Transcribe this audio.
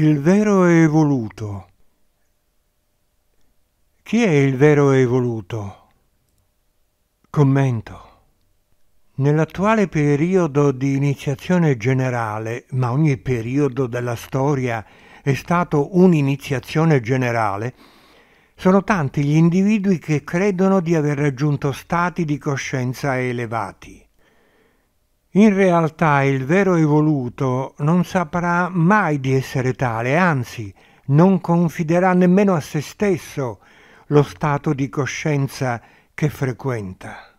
Il vero evoluto. Chi è il vero evoluto? Commento. Nell'attuale periodo di iniziazione generale, ma ogni periodo della storia è stato un'iniziazione generale, sono tanti gli individui che credono di aver raggiunto stati di coscienza elevati. In realtà il vero evoluto non saprà mai di essere tale, anzi non confiderà nemmeno a se stesso lo stato di coscienza che frequenta.